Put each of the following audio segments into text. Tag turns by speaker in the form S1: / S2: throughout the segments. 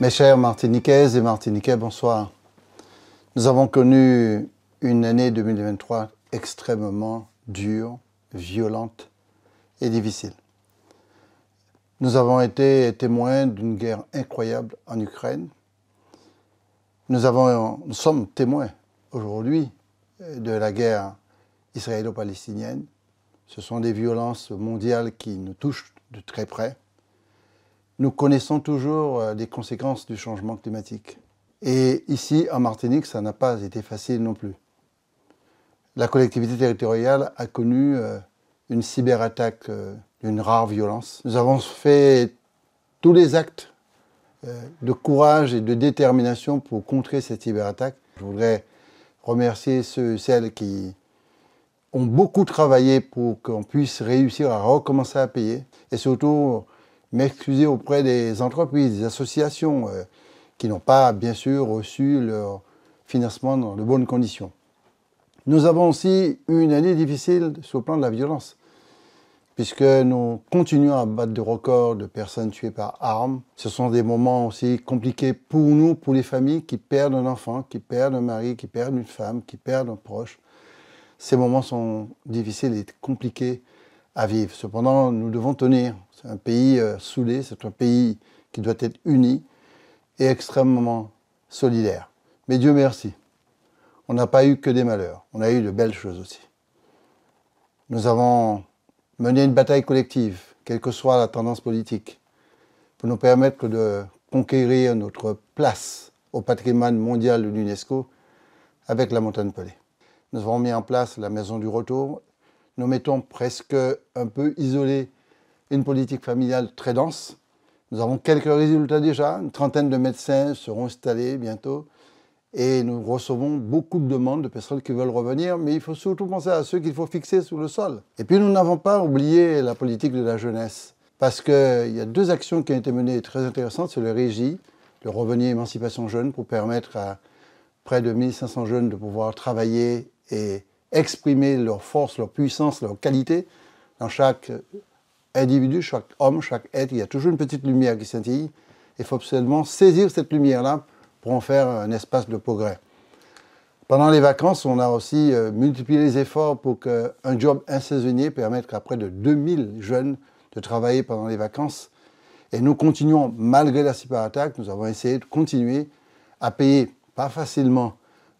S1: Mes chers Martiniquaises et Martiniquais, bonsoir. Nous avons connu une année 2023 extrêmement dure, violente et difficile. Nous avons été témoins d'une guerre incroyable en Ukraine. Nous, avons, nous sommes témoins aujourd'hui de la guerre israélo-palestinienne. Ce sont des violences mondiales qui nous touchent de très près nous connaissons toujours les euh, conséquences du changement climatique. Et ici, en Martinique, ça n'a pas été facile non plus. La collectivité territoriale a connu euh, une cyberattaque euh, d'une rare violence. Nous avons fait tous les actes de courage et de détermination pour contrer cette cyberattaque. Je voudrais remercier ceux et celles qui ont beaucoup travaillé pour qu'on puisse réussir à recommencer à payer et surtout m'excuser auprès des entreprises, des associations euh, qui n'ont pas, bien sûr, reçu leur financement dans de bonnes conditions. Nous avons aussi eu une année difficile sur le plan de la violence, puisque nous continuons à battre des records de personnes tuées par armes. Ce sont des moments aussi compliqués pour nous, pour les familles qui perdent un enfant, qui perdent un mari, qui perdent une femme, qui perdent un proche. Ces moments sont difficiles et compliqués vivre. Cependant, nous devons tenir. C'est un pays euh, saoulé, c'est un pays qui doit être uni et extrêmement solidaire. Mais Dieu merci, on n'a pas eu que des malheurs, on a eu de belles choses aussi. Nous avons mené une bataille collective, quelle que soit la tendance politique, pour nous permettre de conquérir notre place au patrimoine mondial de l'UNESCO avec la montagne Pelée. Nous avons mis en place la maison du retour nous mettons presque un peu isolé une politique familiale très dense. Nous avons quelques résultats déjà, une trentaine de médecins seront installés bientôt et nous recevons beaucoup de demandes de personnes qui veulent revenir, mais il faut surtout penser à ceux qu'il faut fixer sous le sol. Et puis nous n'avons pas oublié la politique de la jeunesse, parce qu'il y a deux actions qui ont été menées très intéressantes, c'est le régie, le revenu émancipation jeune, pour permettre à près de 1500 jeunes de pouvoir travailler et exprimer leur force, leur puissance, leur qualité dans chaque individu, chaque homme, chaque être. Il y a toujours une petite lumière qui scintille. Il faut absolument saisir cette lumière-là pour en faire un espace de progrès. Pendant les vacances, on a aussi euh, multiplié les efforts pour qu'un job insaisonnier permette à près de 2000 jeunes de travailler pendant les vacances. Et nous continuons, malgré la cyberattaque, nous avons essayé de continuer à payer, pas facilement,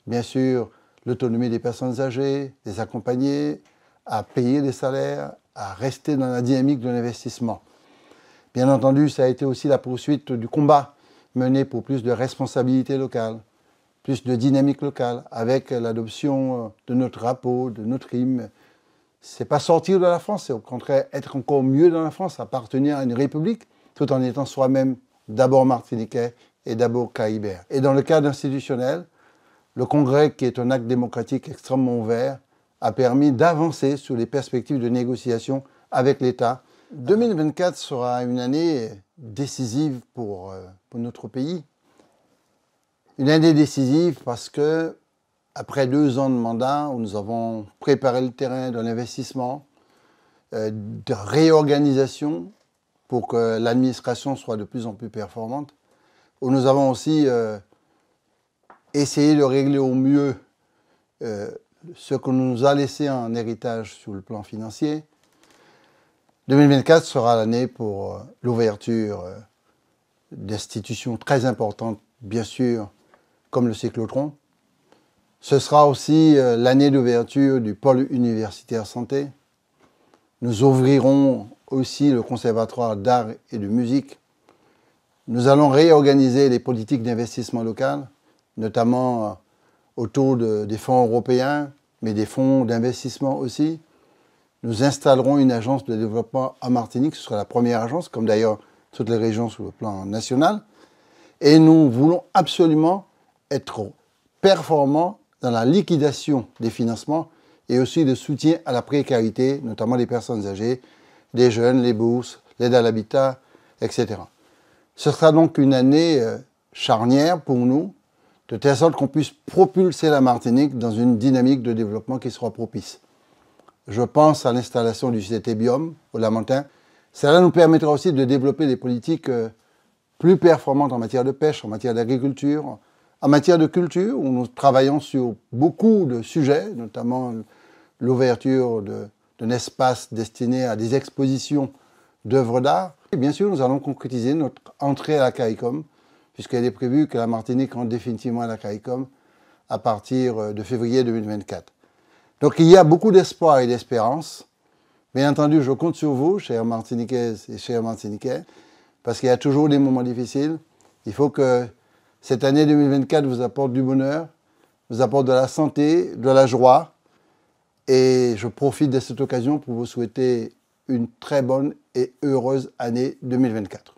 S1: bien sûr, l'autonomie des personnes âgées, des accompagnés, à payer des salaires, à rester dans la dynamique de l'investissement. Bien entendu, ça a été aussi la poursuite du combat mené pour plus de responsabilité locale, plus de dynamique locale, avec l'adoption de notre drapeau, de notre hymne. C'est pas sortir de la France, c'est au contraire être encore mieux dans la France, appartenir à une république, tout en étant soi-même d'abord martiniquais et d'abord cahibert. Et dans le cadre institutionnel, le Congrès, qui est un acte démocratique extrêmement ouvert, a permis d'avancer sur les perspectives de négociation avec l'État. 2024 sera une année décisive euh, pour, notre pays. Une année décisive parce que, après deux ans de mandat où nous avons préparé le terrain d'un investissement, euh, de réorganisation pour que l'administration soit de plus en plus performante, où nous avons aussi euh, essayer de régler au mieux euh, ce que nous a laissé en héritage sur le plan financier. 2024 sera l'année pour euh, l'ouverture euh, d'institutions très importantes, bien sûr, comme le cyclotron. Ce sera aussi l'année d'ouverture du pôle universitaire santé. Nous ouvrirons aussi le conservatoire d'art et de musique. Nous allons réorganiser les politiques d'investissement local notamment euh, autour des fonds européens, mais des fonds d'investissement aussi. Nous installerons une agence de développement en Martinique, ce sera la première agence, comme d'ailleurs toutes les régions sur le plan national. Et nous voulons absolument être performants dans la liquidation des financements et aussi le soutien à la précarité, notamment des personnes âgées, des jeunes, les bourses, l'aide à l'habitat, etc. Ce sera donc une année euh, charnière pour nous, de telle sorte qu'on puisse propulser la Martinique dans une dynamique de développement qui sera propice. Je pense à l'installation du site au Lamentin. Cela nous permettra aussi de développer des politiques euh, plus performantes en matière de pêche, en matière d'agriculture, en matière de culture, où nous travaillons sur beaucoup de sujets, notamment l'ouverture d'un espace destiné à des expositions d'œuvres d'art. Et bien sûr, nous allons concrétiser notre entrée à la CARICOM puisqu'elle est prévue que la Martinique rentre définitivement à la CARICOM à partir euh, de février 2024. Donc il y a beaucoup d'espoir et d'espérance. Bien entendu, je compte sur vous, chers Martiniquaises et chers Martiniquais, parce qu'il y a toujours des moments difficiles. Il faut que cette année 2024 vous apporte du bonheur, vous apporte de la santé, de la joie. Et je profite de cette occasion pour vous souhaiter une très bonne et heureuse année 2024.